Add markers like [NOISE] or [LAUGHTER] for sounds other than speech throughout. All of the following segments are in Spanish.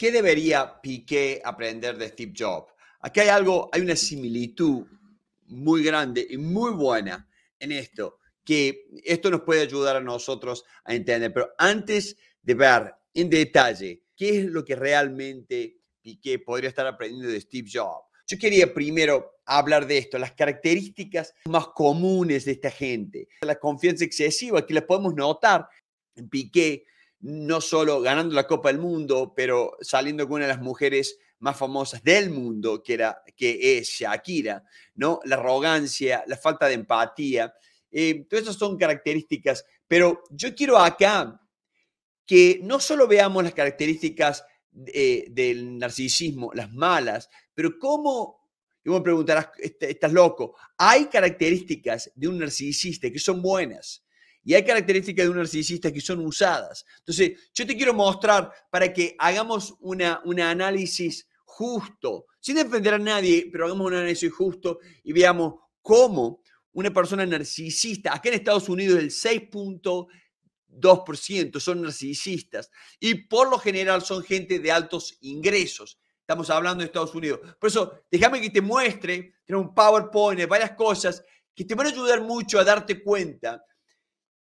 ¿Qué debería Piqué aprender de Steve Jobs? Aquí hay algo, hay una similitud muy grande y muy buena en esto, que esto nos puede ayudar a nosotros a entender. Pero antes de ver en detalle qué es lo que realmente Piqué podría estar aprendiendo de Steve Jobs, yo quería primero hablar de esto, las características más comunes de esta gente, la confianza excesiva que la podemos notar en Piqué no solo ganando la Copa del Mundo, pero saliendo con una de las mujeres más famosas del mundo, que, era, que es Shakira, ¿no? La arrogancia, la falta de empatía, eh, todas esas son características, pero yo quiero acá que no solo veamos las características eh, del narcisismo, las malas, pero cómo, y me preguntarás, estás loco, hay características de un narcisista que son buenas, y hay características de un narcisista que son usadas. Entonces, yo te quiero mostrar para que hagamos un análisis justo, sin defender a nadie, pero hagamos un análisis justo y veamos cómo una persona narcisista, acá en Estados Unidos el 6.2% son narcisistas y por lo general son gente de altos ingresos. Estamos hablando de Estados Unidos. Por eso, déjame que te muestre, tiene un PowerPoint, varias cosas que te van a ayudar mucho a darte cuenta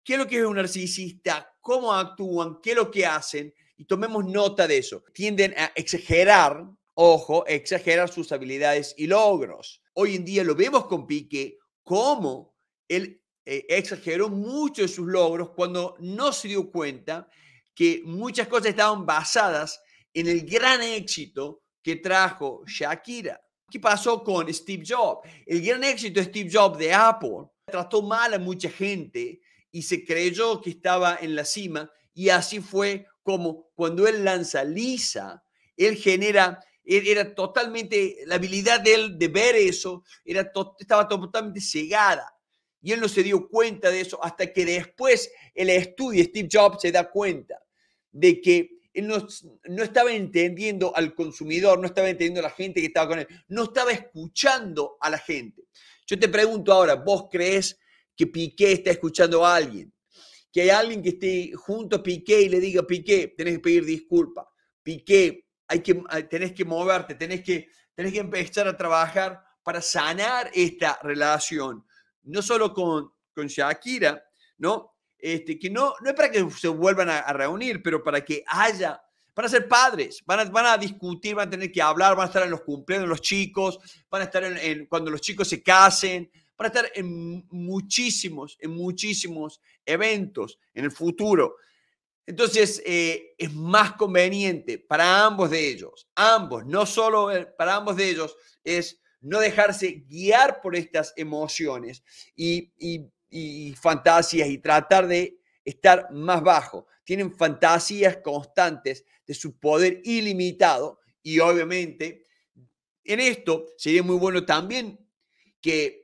qué es lo que es un narcisista, cómo actúan, qué es lo que hacen y tomemos nota de eso. Tienden a exagerar, ojo, exagerar sus habilidades y logros. Hoy en día lo vemos con Pique, cómo él eh, exageró mucho de sus logros cuando no se dio cuenta que muchas cosas estaban basadas en el gran éxito que trajo Shakira. ¿Qué pasó con Steve Jobs? El gran éxito de Steve Jobs de Apple trató mal a mucha gente y se creyó que estaba en la cima y así fue como cuando él lanza lisa, él genera, era totalmente, la habilidad de él de ver eso era estaba totalmente cegada y él no se dio cuenta de eso hasta que después el estudio, Steve Jobs se da cuenta de que él no, no, estaba entendiendo al consumidor, no estaba entendiendo a la gente que estaba con él, no estaba escuchando a la gente. Yo te pregunto ahora, ¿vos crees que Piqué está escuchando a alguien, que hay alguien que esté junto a Piqué y le diga, Piqué, tenés que pedir disculpas, Piqué, hay que, ah, tenés que moverte, tenés que, tenés que empezar a trabajar para sanar esta relación, no solo con, con Shakira, ¿no? Este, que no, no es para que se vuelvan a, reunir, pero para que haya van a ser padres, van a, van a, discutir, van a tener que hablar, van a estar en los cumpleaños de los chicos, van a estar en, cuando los chicos se casen, para estar en muchísimos, en muchísimos eventos en el futuro. Entonces, eh, es más conveniente para ambos de ellos, ambos, no solo eh, para ambos de ellos, es no dejarse guiar por estas emociones y fantasías y tratar de estar más bajo. Tienen fantasías constantes de su poder ilimitado y obviamente en esto sería muy bueno también que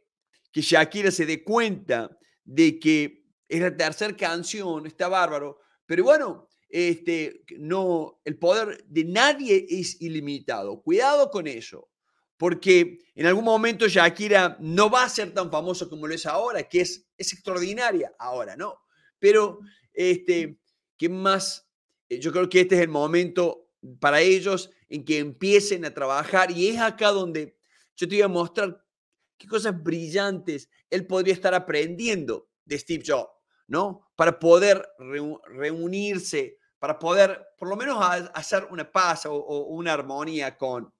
que Shakira se dé cuenta de que es la tercera canción, está bárbaro, pero bueno, este, no, el poder de nadie es ilimitado. Cuidado con eso, porque en algún momento Shakira no va a ser tan famoso como lo es ahora, que es, es extraordinaria ahora, ¿no? Pero, este, ¿qué más? Eh, yo creo que este es el momento para ellos en que empiecen a trabajar y es acá donde yo te voy a mostrar cosas brillantes él podría estar aprendiendo de Steve Jobs, ¿no? Para poder reunirse, para poder por lo menos hacer una paz o, una armonía con,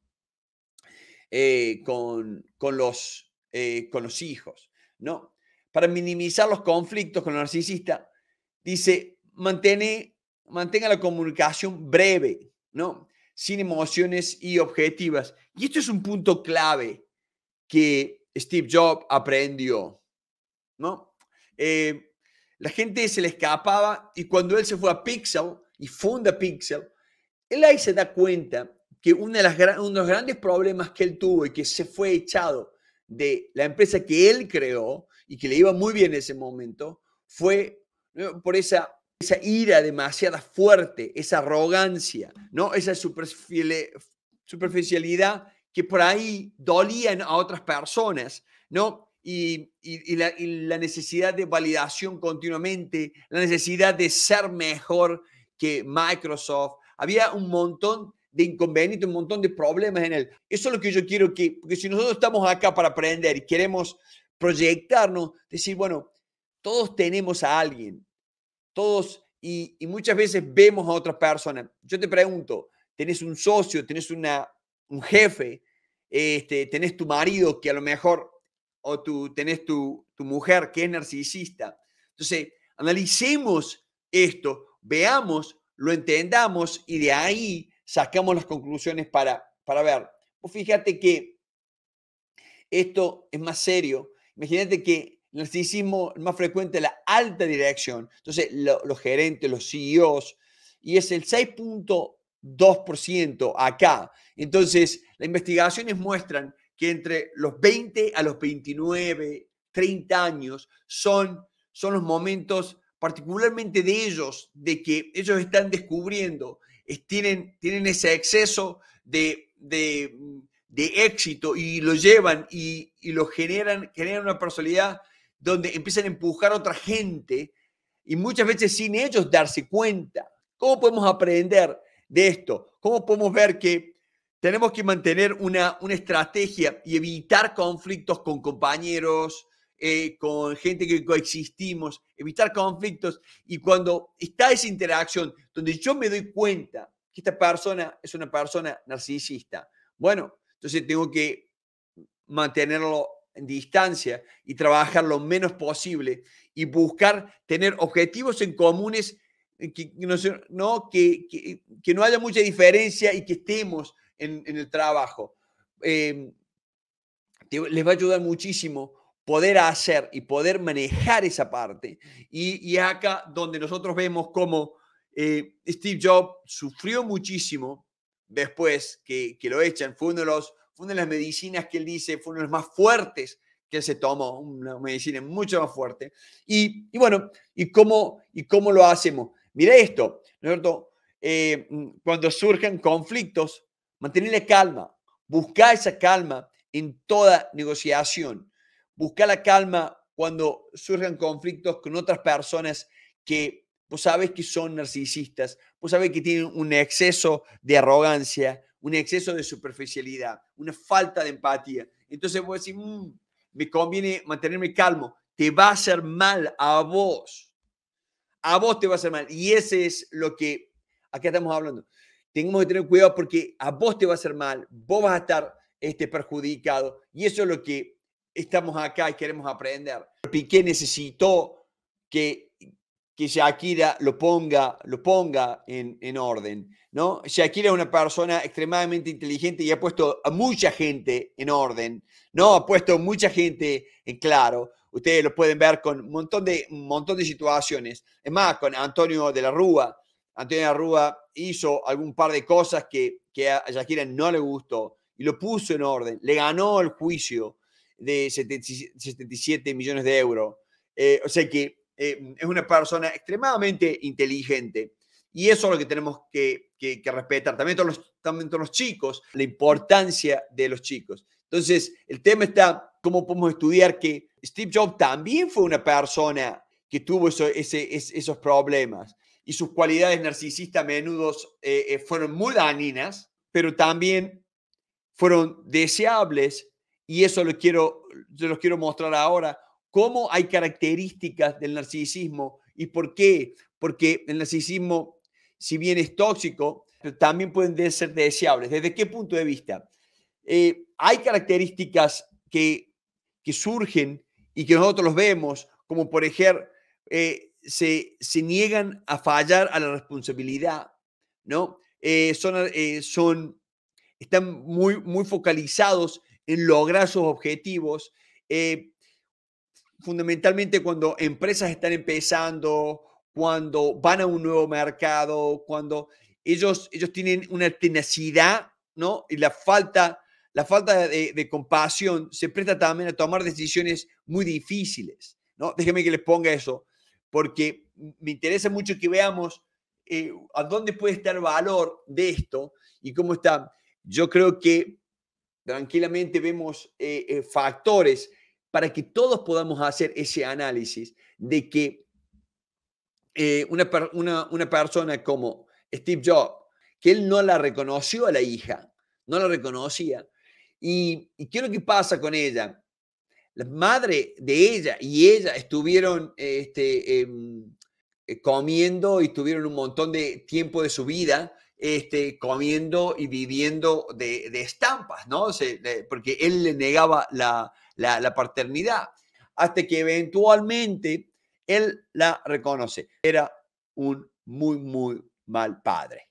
eh, con, los, eh, con los hijos, ¿no? Para minimizar los conflictos con el narcisista, dice, mantenga la comunicación breve, ¿no? Sin emociones y objetivas. Y esto es un punto clave que Steve Jobs aprendió, ¿no? Eh, la gente se le escapaba y cuando él se fue a Pixel y funda Pixel, él ahí se da cuenta que uno de, los grandes problemas que él tuvo y que se fue echado de la empresa que él creó y que le iba muy bien en ese momento fue por esa, esa ira demasiada fuerte, esa arrogancia, ¿no? esa superficialidad que por ahí dolían a otras personas, ¿no? Y, la, necesidad de validación continuamente, la necesidad de ser mejor que Microsoft. Había un montón de inconvenientes, un montón de problemas en él. Eso es lo que yo quiero que, porque si nosotros estamos acá para aprender y queremos proyectarnos, decir, bueno, todos tenemos a alguien, todos, y, muchas veces vemos a otras personas. Yo te pregunto, tenés un socio, tenés una, un jefe, este, tenés tu marido que a lo mejor, o tu, tenés tu, mujer que es narcisista. Entonces, analicemos esto, veamos, lo entendamos y de ahí sacamos las conclusiones para, para ver. o fíjate que esto es más serio. Imagínate que el narcisismo es más frecuente la alta dirección. Entonces, los gerentes, los CEOs, y es el 6. 2% acá. Entonces, las investigaciones muestran que entre los 20 a los 29, 30 años son, son los momentos particularmente de ellos, de que ellos están descubriendo, tienen, tienen ese exceso de, éxito y lo llevan y, y, lo generan, generan una personalidad donde empiezan a empujar a otra gente y muchas veces sin ellos darse cuenta. ¿Cómo podemos aprender de esto? ¿Cómo podemos ver que tenemos que mantener una, una estrategia y evitar conflictos con compañeros, eh, con gente que coexistimos, evitar conflictos? Y cuando está esa interacción donde yo me doy cuenta que esta persona es una persona narcisista, bueno, entonces tengo que mantenerlo en distancia y trabajar lo menos posible y buscar tener objetivos en comunes eh, que, no, no que, no haya mucha diferencia y que estemos en, el trabajo. Em, les va a ayudar muchísimo poder hacer y poder manejar esa parte. Y, y acá donde nosotros vemos cómo eh, Steve Jobs sufrió muchísimo después que, lo echan. Fue, uno los, una de las medicinas que él dice, fue una de los más fuertes que él se tomó, una medicina mucho más fuerte. Y, bueno, y cómo, ¿y cómo lo hacemos? Mira esto, ¿no es cierto? Eh, mm, cuando surgen conflictos, la calma, buscar esa calma en toda negociación, buscar la calma cuando surgen conflictos con otras personas que vos sabés que son narcisistas, vos sabés que tienen un exceso de arrogancia, un exceso de superficialidad, una falta de empatía. Entonces vos decís, mm, me conviene mantenerme calmo, te va a hacer mal a vos a vos te va a hacer mal. Y ese es lo que acá estamos hablando. Tenemos que tener cuidado porque a vos te va a hacer mal, vos vas a estar este, perjudicado. Y eso es lo que estamos acá y queremos aprender. Piqué necesitó que, que Shakira lo ponga, lo ponga en, orden. ¿no? Shakira es una persona extremadamente inteligente y ha puesto a mucha gente en orden. ¿no? Ha puesto mucha gente en claro. Ustedes lo pueden ver con un montón de, de situaciones. Es más, con Antonio de la Rúa. Antonio de la Rúa hizo algún par de cosas que, que a Shakira no le gustó y lo puso en orden. Le ganó el juicio de 77 millones de euros. Eh, o sea que eh, es una persona extremadamente inteligente. Y eso es lo que tenemos que, que, respetar. También todos, los, también los chicos, la importancia de los chicos. Entonces, el tema está cómo podemos estudiar que Steve Jobs también fue una persona que tuvo esos problemas y sus cualidades narcisistas a menudo eh, eh, fueron muy dañinas, pero también fueron deseables y eso lo quiero, los quiero mostrar ahora, cómo hay características del narcisismo y por qué, porque el narcisismo, si bien es tóxico, también pueden ser deseables. ¿Desde qué punto de vista? Eh, hay características que, que surgen y que nosotros los vemos, como por ejemplo, eh, se, se, niegan a fallar a la responsabilidad, ¿no? Eh, son, eh, son, están muy, muy focalizados en lograr sus objetivos. fundamentalmente cuando empresas están empezando, cuando van a un nuevo mercado, cuando ellos, ellos tienen una tenacidad, ¿no? Y la falta la falta de, compasión se presta también a tomar decisiones muy difíciles. ¿no? Déjeme que les ponga eso, porque me interesa mucho que veamos eh, a dónde puede estar el valor de esto y cómo está. Yo creo que tranquilamente vemos eh, eh, factores para que todos podamos hacer ese análisis de que una, una persona como Steve Jobs, que él no la reconoció a la hija, no la reconocía, ¿Y, qué es lo que pasa con ella? La madre de ella y ella estuvieron este, em, eh, comiendo y tuvieron un montón de tiempo de su vida este, comiendo y viviendo de, estampas, ¿no? porque él le negaba la, paternidad, hasta que eventualmente él la reconoce. Era un muy, muy mal padre.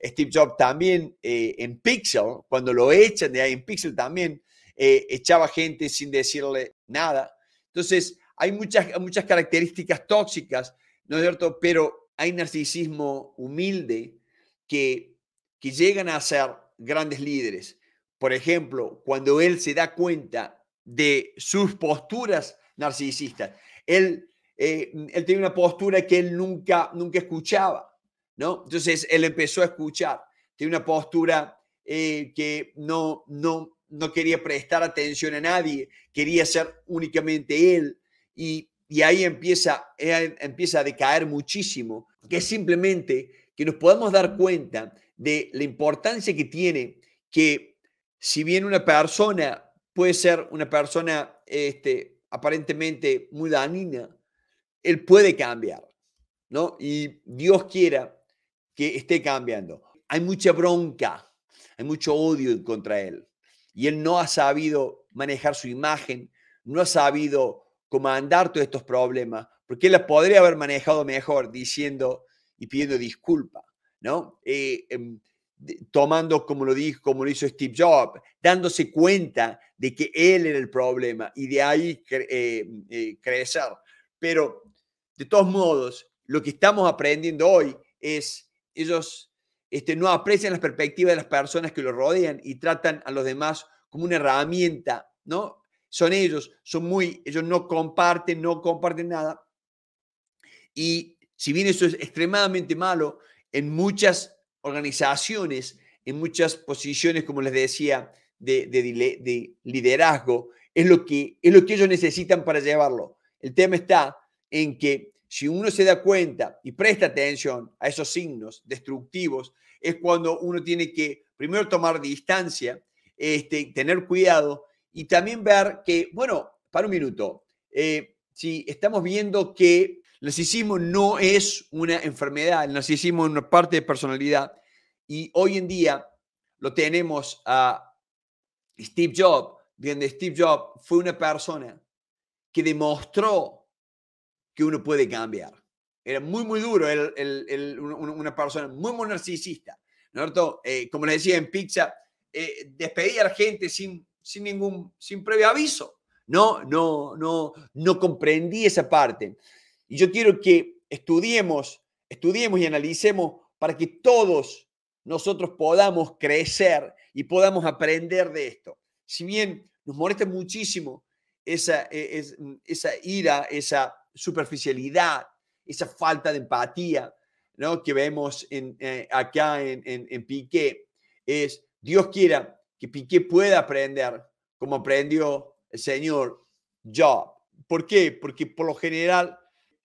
Steve Jobs también eh, en Pixel, cuando lo echan de ahí en Pixel también, eh, echaba gente sin decirle nada. Entonces, hay muchas, muchas características tóxicas, ¿no es cierto? Pero hay narcisismo humilde que, llegan a ser grandes líderes. Por ejemplo, cuando él se da cuenta de sus posturas narcisistas, él, eh, él tenía una postura que él nunca, nunca escuchaba ¿no? Entonces él empezó a escuchar, tiene una postura eh, que no, no, no quería prestar atención a nadie, quería ser únicamente él y, ahí empieza, eh, empieza a decaer muchísimo, que es simplemente que nos podamos dar cuenta de la importancia que tiene que si bien una persona puede ser una persona este, aparentemente muy dañina, él puede cambiar, ¿no? Y Dios quiera que esté cambiando. Hay mucha bronca, hay mucho odio contra él. Y él no ha sabido manejar su imagen, no ha sabido comandar todos estos problemas, porque él las podría haber manejado mejor diciendo y pidiendo disculpa, ¿no? Eh, em, tomando como lo dijo, como lo hizo Steve Jobs, dándose cuenta de que él era el problema y de ahí eh, eh, crecer. Pero de todos modos, lo que estamos aprendiendo hoy es ellos este, no aprecian las perspectivas de las personas que los rodean y tratan a los demás como una herramienta, ¿no? Son ellos, son muy, ellos no comparten, no comparten nada. Y si bien eso es extremadamente malo, en muchas organizaciones, en muchas posiciones, como les decía, de, de, liderazgo, es lo, que, es lo que ellos necesitan para llevarlo. El tema está en que si uno se da cuenta y presta atención a esos signos destructivos, es cuando uno tiene que primero tomar distancia, este, tener cuidado y también ver que, bueno, para un minuto, eh, si estamos viendo que el narcisismo no es una enfermedad, el narcisismo es una parte de personalidad y hoy en día lo tenemos a Steve Jobs, donde Steve Jobs fue una persona que demostró que uno puede cambiar. Era muy, muy duro, el, el, una persona muy, muy narcisista. ¿no? Eh, como les decía en Pizza, eh, despedía a la gente sin, sin ningún, sin previo aviso. No, no, no, no comprendí esa parte. Y yo quiero que estudiemos, estudiemos y analicemos para que todos nosotros podamos crecer y podamos aprender de esto. Si bien nos molesta muchísimo esa, e, esa, esa ira, esa, superficialidad, esa falta de empatía ¿no? que vemos en, eh, acá en, en, Piqué, es Dios quiera que Piqué pueda aprender como aprendió el señor Job. ¿Por qué? Porque por lo general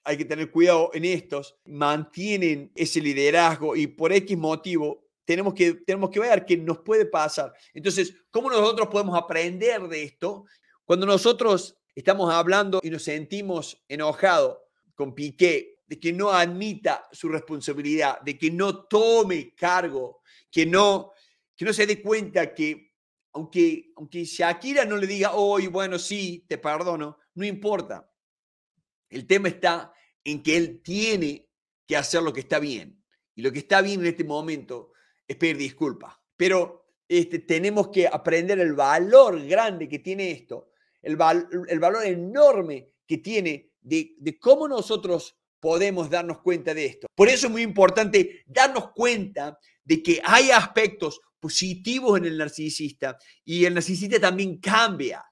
hay que tener cuidado en estos, mantienen ese liderazgo y por X motivo tenemos que, tenemos que ver qué nos puede pasar. Entonces, ¿cómo nosotros podemos aprender de esto? Cuando nosotros estamos hablando y nos sentimos enojados con Piqué, de que no admita su responsabilidad, de que no tome cargo, que no, que no se dé cuenta que aunque, aunque Shakira no le diga, hoy, bueno, sí, te perdono, no importa. El tema está en que él tiene que hacer lo que está bien. Y lo que está bien en este momento es pedir disculpas. Pero este, tenemos que aprender el valor grande que tiene esto el, valor enorme que tiene de, cómo nosotros podemos darnos cuenta de esto. Por eso es muy importante darnos cuenta de que hay aspectos positivos en el narcisista y el narcisista también cambia,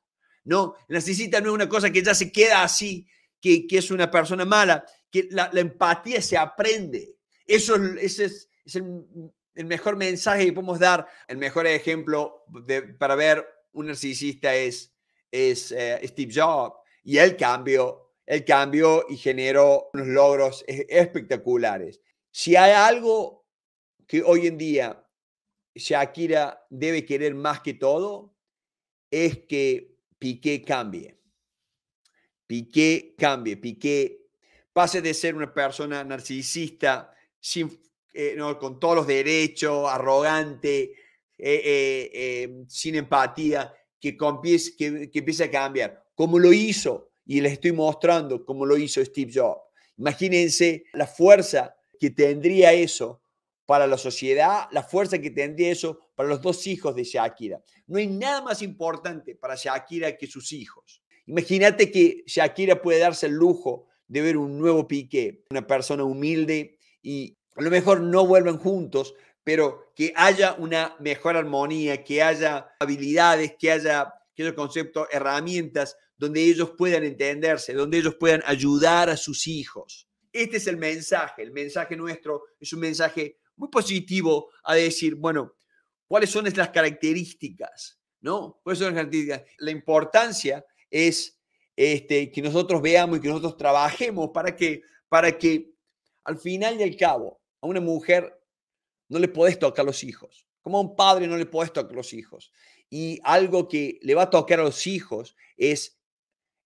¿no? El narcisista no es una cosa que ya se queda así, que, es una persona mala, que la, empatía se aprende. Eso ese es, el, mejor mensaje que podemos dar. El mejor ejemplo de, para ver un narcisista es es eh, Steve Jobs y el cambio el cambio y generó unos logros e-, espectaculares. Si hay algo que hoy en día Shakira debe querer más que todo, es que Piqué cambie. Piqué cambie, Piqué pase de ser una persona narcisista, sin, eh, con todos los derechos, arrogante, eh, sin empatía, que, empiece, que, empiece a cambiar, como lo hizo, y les estoy mostrando cómo lo hizo Steve Jobs. Imagínense la fuerza que tendría eso para la sociedad, la fuerza que tendría eso para los dos hijos de Shakira. No hay nada más importante para Shakira que sus hijos. Imagínate que Shakira puede darse el lujo de ver un nuevo pique, una persona humilde y a lo mejor no vuelven juntos, pero que haya una mejor armonía, que haya habilidades, que haya aquellos conceptos, herramientas donde ellos puedan entenderse, donde ellos puedan ayudar a sus hijos. Este es el mensaje, el mensaje nuestro es un mensaje muy positivo a decir, bueno, ¿cuáles son las características? ¿No? ¿Cuáles son las características? La importancia es este, que nosotros veamos y que nosotros trabajemos para que, para que al final y al cabo a una mujer no le podés tocar a los hijos. Como a un padre no le podés tocar a los hijos. Y algo que le va a tocar a los hijos es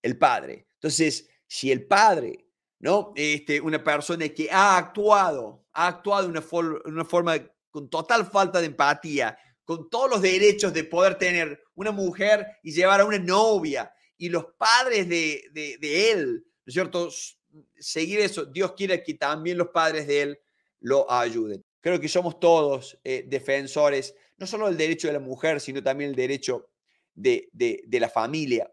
el padre. Entonces, si el padre, ¿no? Este, una persona que ha actuado, ha actuado de una, una forma con total falta de empatía, con todos los derechos de poder tener una mujer y llevar a una novia, y los padres de, él, ¿no es cierto? Seguir eso, Dios quiere que también los padres de él lo ayuden. Creo que somos todos eh, defensores, no solo del derecho de la mujer, sino también el derecho de, de, la familia.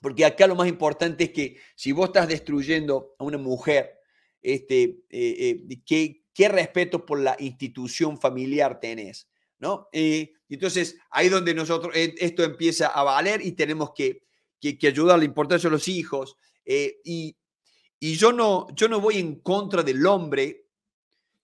Porque acá lo más importante es que si vos estás destruyendo a una mujer, este, eh, eh, ¿qué, ¿qué, respeto por la institución familiar tenés? ¿no? entonces, ahí donde nosotros, esto empieza a valer y tenemos que, que, que ayudar la importancia de los hijos. Y, y, yo, no, yo no voy en contra del hombre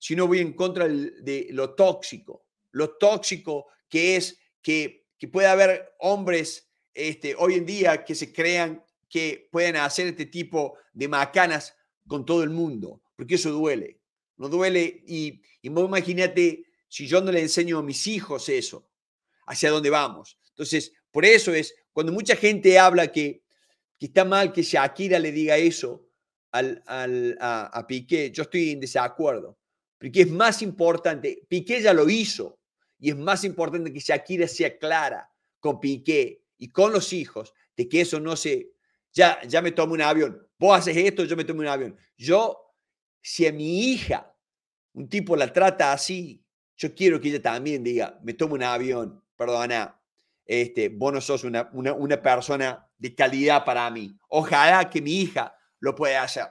sino voy en contra de lo tóxico, lo tóxico que es que, que puede haber hombres este, hoy en día que se crean que pueden hacer este tipo de macanas con todo el mundo, porque eso duele, no duele y, vos imagínate si yo no le enseño a mis hijos eso, hacia dónde vamos. Entonces, por eso es, cuando mucha gente habla que, está mal que Shakira le diga eso a Piqué, yo estoy en desacuerdo. Porque es más importante, Piqué ya lo hizo, y es más importante que Shakira sea clara con Piqué y con los hijos de que eso no se, ya, ya me tomo un avión, vos haces esto, yo me tomo un avión. Yo, si a mi hija un tipo la trata así, yo quiero que ella también diga, me tomo un avión, perdona, este, vos no sos una, una, una persona de calidad para mí. Ojalá que mi hija lo pueda hacer.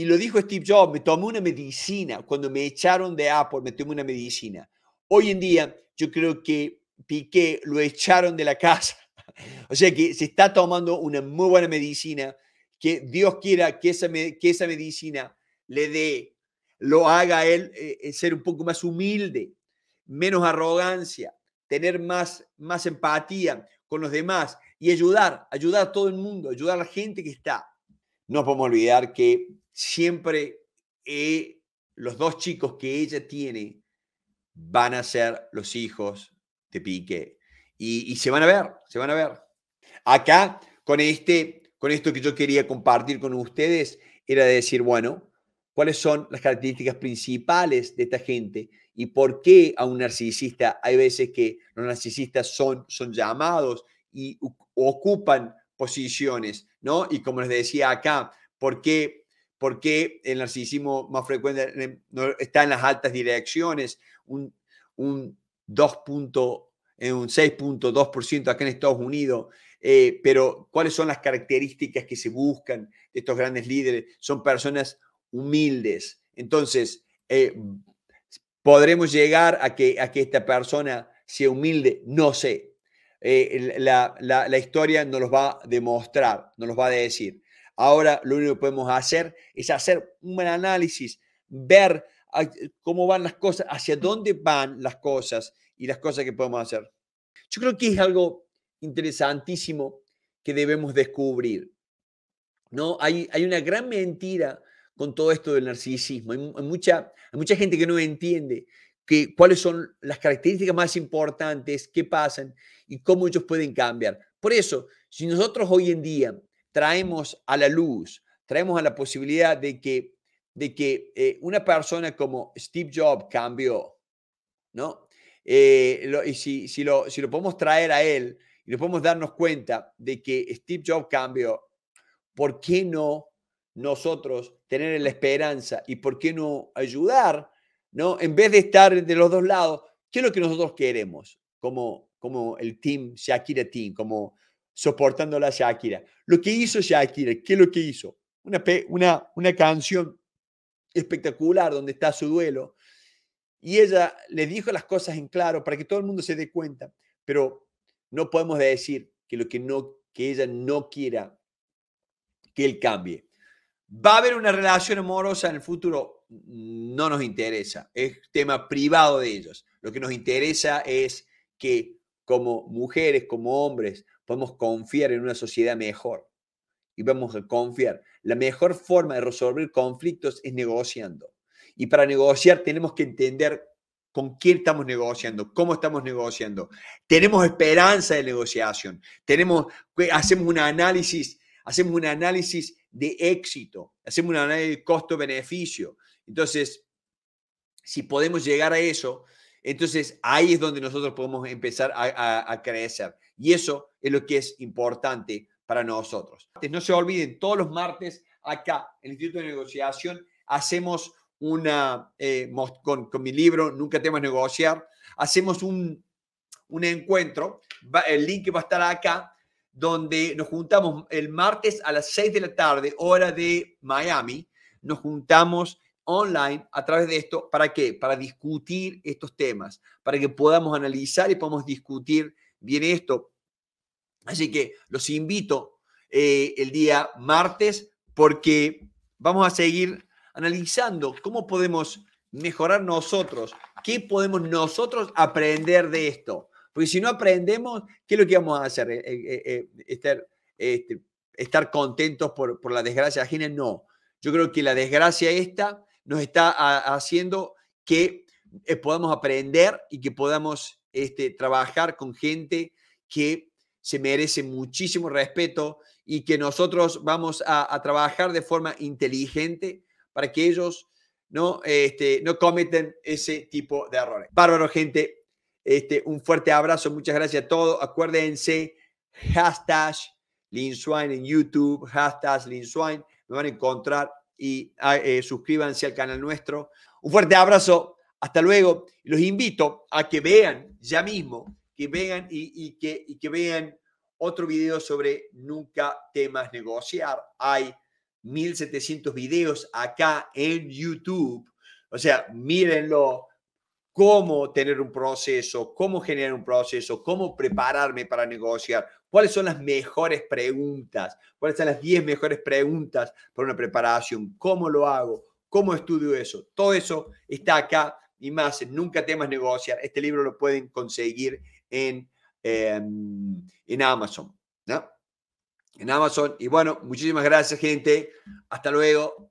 Y lo dijo Steve Jobs, me tomé una medicina. Cuando me echaron de Apple, me tomé una medicina. Hoy en día, yo creo que Piqué lo echaron de la casa. [LAUGHS] O sea que se está tomando una muy buena medicina. Que Dios quiera que esa, que esa medicina le dé, lo haga a él eh, eh, ser un poco más humilde, menos arrogancia, tener más, más empatía con los demás y ayudar, ayudar a todo el mundo, ayudar a la gente que está. No podemos olvidar que siempre eh, los dos chicos que ella tiene van a ser los hijos de Piqué. Y, se van a ver, se van a ver. Acá, con, este, con esto que yo quería compartir con ustedes, era de decir, bueno, ¿cuáles son las características principales de esta gente? ¿Y por qué a un narcisista hay veces que los narcisistas son, son llamados y ocupan posiciones, ¿no? Y como les decía acá, ¿por qué qué el narcisismo más frecuente está en las altas direcciones, un, un 2. Eh, un 6.2% acá en Estados Unidos. Eh, pero, ¿cuáles son las características que se buscan de estos grandes líderes? Son personas humildes. Entonces, eh, ¿podremos llegar a que, a que esta persona sea humilde? No sé. la, la, la historia nos los va a demostrar, nos los va a decir. Ahora lo único que podemos hacer es hacer un buen análisis, ver cómo van las cosas, hacia mm. dónde van las cosas y las cosas que podemos hacer. Yo creo que es algo interesantísimo que debemos descubrir. ¿no? Hay, hay una gran mentira con todo esto del narcisismo. Hay, mucha, mucha gente que no entiende que, cuáles son las características más importantes, qué pasan y cómo ellos pueden cambiar. Por eso, si nosotros hoy en día traemos a la luz, traemos a la posibilidad de que, de que eh, una persona como Steve Jobs cambió, ¿no? Eh, y si, si, lo, si lo podemos traer a él y lo podemos darnos cuenta de que Steve Jobs cambió, ¿por qué no nosotros tener la esperanza y por qué no ayudar, ¿no? En vez de estar de los dos lados, ¿qué es lo que nosotros queremos como, como el team Shakira Team, como soportando la Shakira. Lo que hizo Shakira, ¿qué es lo que hizo? Una, una, una canción espectacular donde está su duelo. Y ella le dijo las cosas en claro para que todo el mundo se dé cuenta, pero no podemos decir que lo que no que ella no quiera que él cambie. Va a haber una relación amorosa en el futuro, no nos interesa, es tema privado de ellos. Lo que nos interesa es que como mujeres, como hombres, podemos confiar en una sociedad mejor. Y vamos a confiar. La mejor forma de resolver conflictos es negociando. Y para negociar tenemos que entender con quién estamos negociando, cómo estamos negociando. Tenemos esperanza de negociación. Tenemos, hacemos un análisis, hacemos un análisis de éxito, hacemos un análisis de costo-beneficio. Entonces, si podemos llegar a eso, entonces ahí es donde nosotros podemos empezar a, a crecer. Y eso es lo que es importante para nosotros. No se olviden, todos los martes acá en el Instituto de Negociación hacemos una, eh, con, mi libro Nunca temas negociar, hacemos un, encuentro, el link va a estar acá, donde nos juntamos el martes a las 6 de la tarde, hora de Miami, nos juntamos online a través de esto, ¿para qué? Para discutir estos temas, para que podamos analizar y podamos discutir viene esto. Así que los invito eh, el día martes porque vamos a seguir analizando cómo podemos mejorar nosotros, qué podemos nosotros aprender de esto. Porque si no aprendemos, ¿qué es lo que vamos a hacer? Eh, eh, estar, este, estar contentos por, por la desgracia ajena, no. Yo creo que la desgracia esta nos está ah, haciendo que podamos aprender y que podamos este, trabajar con gente que se merece muchísimo respeto y que nosotros vamos a, trabajar de forma inteligente para que ellos no, este, no cometen ese tipo de errores. Bárbaro, gente. Este, un fuerte abrazo, muchas gracias a todos. Acuérdense, hashtag Linswine en YouTube, hashtag Linswine, me van a encontrar y ah, eh, suscríbanse al canal nuestro. Un fuerte abrazo. Hasta luego. Los invito a que vean ya mismo, que vean y, que, que vean otro video sobre nunca temas negociar. Hay 1700 videos acá en YouTube. O sea, mírenlo cómo tener un proceso, cómo generar un proceso, cómo prepararme para negociar, cuáles son las mejores preguntas, cuáles son las 10 mejores preguntas para una preparación, cómo lo hago, cómo estudio eso. Todo eso está acá y más Nunca temas negociar. Este libro lo pueden conseguir en, em, en Amazon. ¿no? En Amazon. Y bueno, muchísimas gracias, gente. Hasta luego.